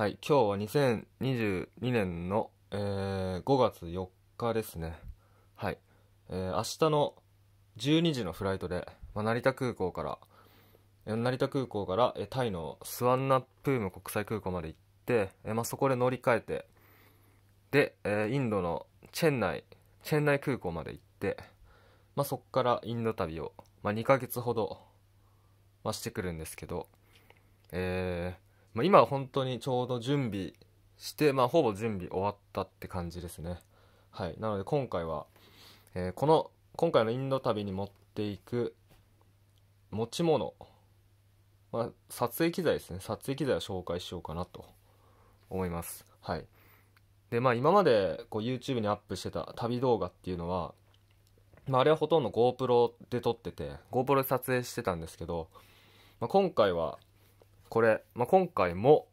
はい、今日は2022年の、えー、5月4日ですね。はい、えー、明日の12時のフライトで、まあ、成田空港から、えー、成田空港から、えー、タイのスワンナプーム国際空港まで行って、えー、まあ、そこで乗り換えて、で、えー、インドのチェンナイ、チェンナイ空港まで行って、まあ、そこからインド旅を、まあ、2ヶ月ほど、まあ、してくるんですけど、えー、まあ、今は本当にちょうど準備して、まあ、ほぼ準備終わったって感じですね。はい。なので今回は、えー、この、今回のインド旅に持っていく持ち物、まあ、撮影機材ですね。撮影機材を紹介しようかなと思います。はい。で、まあ今までこう YouTube にアップしてた旅動画っていうのは、まあ、あれはほとんど GoPro で撮ってて、GoPro で撮影してたんですけど、まあ、今回はこれ、まあ、今回も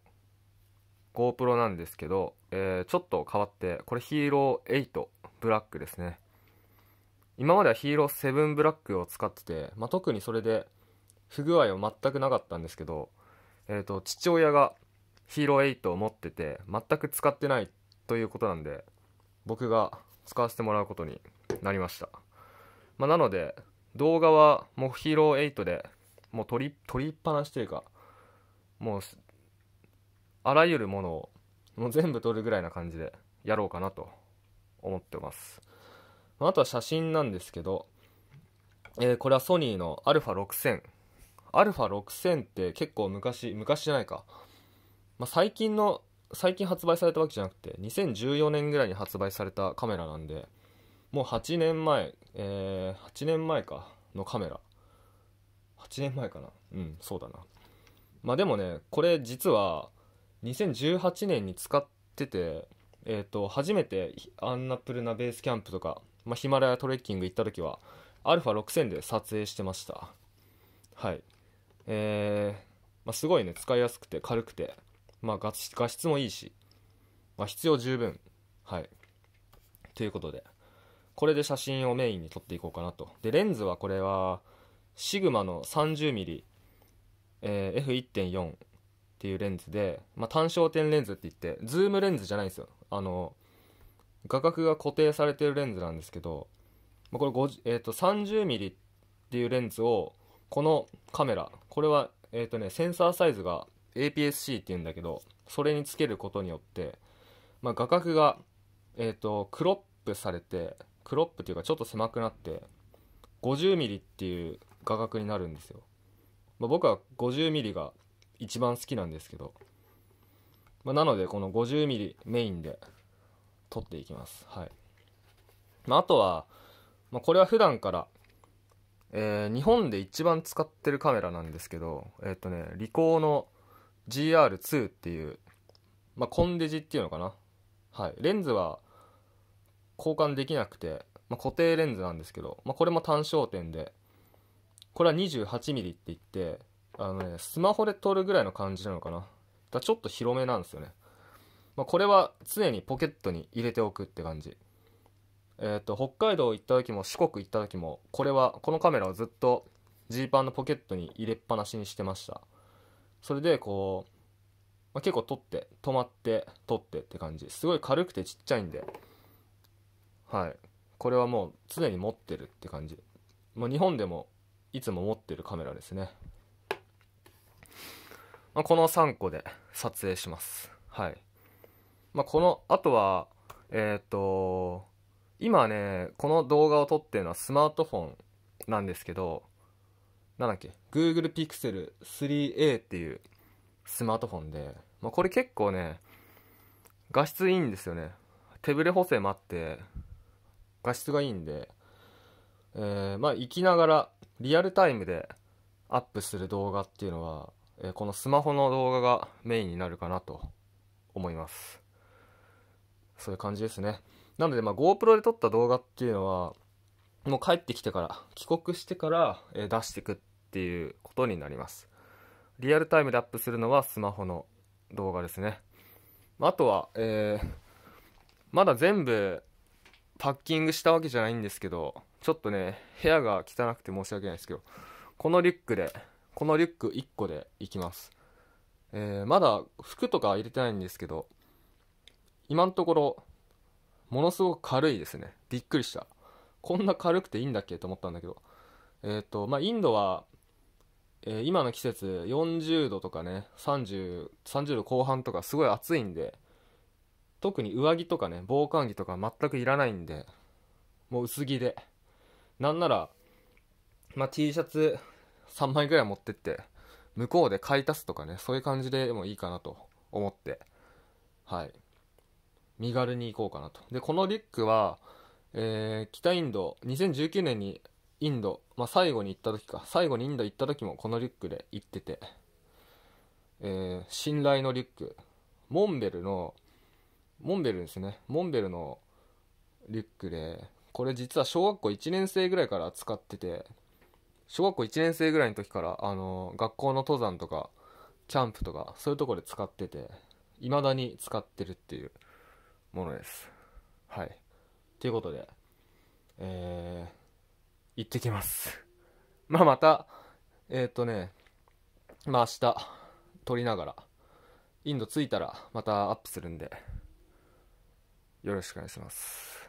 GoPro なんですけど、えー、ちょっと変わって、これヒーロー8ブラックですね。今まではヒーロー7ブラックを使ってて、まあ、特にそれで不具合は全くなかったんですけど、えっ、ー、と、父親がヒーロー8を持ってて、全く使ってないということなんで、僕が使わせてもらうことになりました。まあ、なので、動画はもうヒーロー8でもう撮り、撮りっぱなしというか、もうあらゆるものをもう全部撮るぐらいな感じでやろうかなと思ってますあとは写真なんですけど、えー、これはソニーの α6000 α6000 って結構昔昔じゃないか、まあ、最近の最近発売されたわけじゃなくて2014年ぐらいに発売されたカメラなんでもう8年前、えー、8年前かのカメラ8年前かなうんそうだなまあでもねこれ実は2018年に使っててえっ、ー、と初めてアンナプルナベースキャンプとか、まあ、ヒマラヤトレッキング行った時は α6000 で撮影してましたはいえー、まあ、すごいね使いやすくて軽くてまあ画画質もいいし、まあ、必要十分はいということでこれで写真をメインに撮っていこうかなとでレンズはこれはシグマの 30mm えー、F1.4 っていうレンズで、まあ、単焦点レンズって言ってズームレンズじゃないんですよあの画角が固定されてるレンズなんですけど、まあ、これ、えーと、30mm っていうレンズをこのカメラこれは、えーとね、センサーサイズが APS-C っていうんだけどそれにつけることによって、まあ、画角が、えーとクロップされてクロップっていうかちょっと狭くなって 50mm っていう画角になるんですよまあ、僕は 50mm が一番好きなんですけど、まあ、なのでこの 50mm メインで撮っていきます。はい。まあ、あとは、まあ、これは普段から、えー、日本で一番使ってるカメラなんですけど、えっ、とね、リコーの GR2 っていう、まあ、コンデジっていうのかな。はい。レンズは交換できなくて、まあ、固定レンズなんですけど、まあ、これも単焦点で、これは 28mm って言ってあのねスマホで撮るぐらいの感じなのかなだちょっと広めなんですよね、まあ、これは常にポケットに入れておくって感じえっ、ー、と北海道行った時も四国行った時もこれはこのカメラをずっとジーパンのポケットに入れっぱなしにしてましたそれでこう、まあ、結構撮って止まって撮ってって感じすごい軽くてちっちゃいんではいこれはもう常に持ってるって感じまあ、日本でもいつも持ってるカメラですね、まあ、この3個で撮影しますはい、まあ、このあとはえっ、ー、と今ねこの動画を撮ってるのはスマートフォンなんですけどなんだっけ Google Pixel 3a っていうスマートフォンで、まあ、これ結構ね画質いいんですよね手ぶれ補正もあって画質がいいんでえー、まあ、生きながらリアルタイムでアップする動画っていうのは、えー、このスマホの動画がメインになるかなと思います。そういう感じですね。なので、まあ、GoPro で撮った動画っていうのは、もう帰ってきてから、帰国してから、え出していくっていうことになります。リアルタイムでアップするのはスマホの動画ですね。あとは、えー、まだ全部パッキングしたわけじゃないんですけど、ちょっとね、部屋が汚くて申し訳ないですけど、このリュックで、このリュック1個で行きます。えー、まだ服とか入れてないんですけど、今のところ、ものすごく軽いですね。びっくりした。こんな軽くていいんだっけと思ったんだけど、えっ、ー、と、まあ、インドは、えー、今の季節40度とかね、30、30度後半とかすごい暑いんで、特に上着とかね、防寒着とか全くいらないんで、もう薄着でなんなら、まあ、T シャツ3枚ぐらい持ってって、向こうで買い足すとかね、そういう感じでもいいかなと思って、はい。身軽に行こうかなと。で、このリュックは、えー、北インド、2019年にインド、まあ、最後に行った時か、最後にインド行った時もこのリュックで行ってて、えー、信頼のリュック、モンベルの、モンベルですね、モンベルのリュックで、これ実は小学校1年生ぐらいから使ってて、小学校1年生ぐらいの時から、あの、学校の登山とか、キャンプとか、そういうとこで使ってて、未だに使ってるっていうものです。はい。ということで、えー、行ってきます。まあ、また、えー、っ、とね、まあ明日、撮りながら、インド着いたらまたアップするんで、よろしくお願いします。